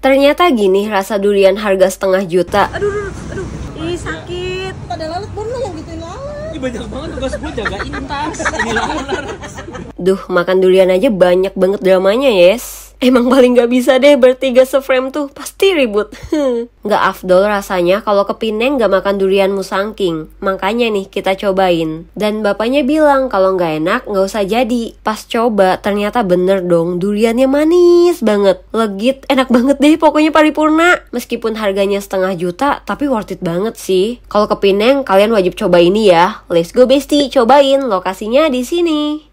Ternyata gini rasa durian harga setengah juta. Aduh, aduh, aduh. Ih, sakit. Pada lalat bono yang gituin lalat. Ih, banyak banget tugas gue jagain tas. Duh, makan durian aja banyak banget dramanya, Yes. Emang paling gak bisa deh bertiga seframe tuh, pasti ribut. gak afdol rasanya kalau ke Pineng gak makan durian musangking. Makanya nih kita cobain. Dan bapaknya bilang kalau gak enak gak usah jadi. Pas coba ternyata bener dong duriannya manis banget. Legit, enak banget deh pokoknya paripurna. Meskipun harganya setengah juta tapi worth it banget sih. Kalau ke Pineng kalian wajib coba ini ya. Let's go bestie, cobain lokasinya di sini.